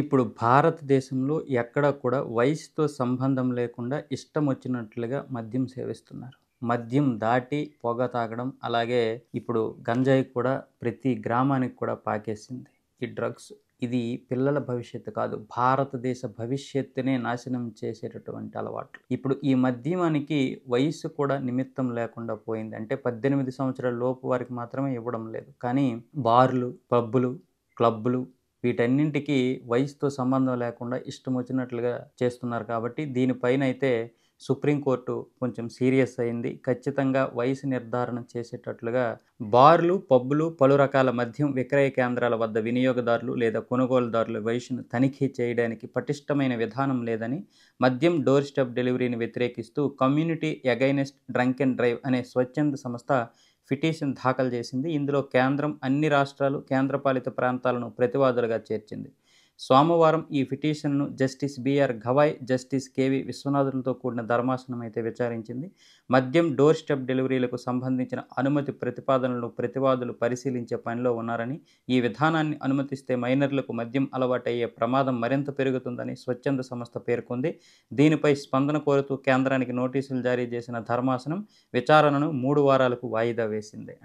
ఇప్పుడు భారతదేశంలో ఎక్కడ కూడా వయసుతో సంబంధం లేకుండా ఇష్టం వచ్చినట్లుగా మద్యం సేవిస్తున్నారు మద్యం దాటి పొగ తాగడం అలాగే ఇప్పుడు గంజాయి కూడా ప్రతి గ్రామానికి కూడా పాకేసింది ఈ డ్రగ్స్ ఇది పిల్లల భవిష్యత్తు కాదు భారతదేశ భవిష్యత్తునే నాశనం చేసేటటువంటి అలవాట్లు ఇప్పుడు ఈ మద్యమానికి వయసు కూడా నిమిత్తం లేకుండా పోయింది అంటే పద్దెనిమిది సంవత్సరాల లోపు వారికి మాత్రమే ఇవ్వడం లేదు కానీ బార్లు పబ్బులు క్లబ్బులు వీటన్నింటికి వయసుతో సంబంధం లేకుండా ఇష్టం వచ్చినట్లుగా చేస్తున్నారు కాబట్టి దీనిపైన అయితే సుప్రీంకోర్టు కొంచెం సీరియస్ అయింది ఖచ్చితంగా వయసు నిర్ధారణ చేసేటట్లుగా బార్లు పబ్బులు పలు రకాల మద్యం విక్రయ కేంద్రాల వద్ద వినియోగదారులు లేదా కొనుగోలుదారుల వయసును తనిఖీ చేయడానికి పటిష్టమైన విధానం లేదని మద్యం డోర్ స్టెప్ డెలివరీని వ్యతిరేకిస్తూ community against drunk and drive అనే స్వచ్ఛంద సంస్థ పిటిషన్ దాఖలు చేసింది ఇందులో కేంద్రం అన్ని రాష్ట్రాలు కేంద్రపాలిత ప్రాంతాలను ప్రతివాదులుగా చేర్చింది సోమవారం ఈ పిటిషన్ను justice B R Gavai justice K V విశ్వనాథులతో కూడిన ధర్మాసనం అయితే విచారించింది మద్యం డోర్ స్టెప్ డెలివరీలకు సంబంధించిన అనుమతి ప్రతిపాదనలను ప్రతివాదులు పరిశీలించే పనిలో ఉన్నారని ఈ విధానాన్ని అనుమతిస్తే మైనర్లకు మద్యం అలవాటయ్యే ప్రమాదం మరింత పెరుగుతుందని స్వచ్ఛంద సంస్థ పేర్కొంది దీనిపై స్పందన కోరుతూ కేంద్రానికి నోటీసులు జారీ చేసిన ధర్మాసనం విచారణను మూడు వారాలకు వాయిదా వేసింది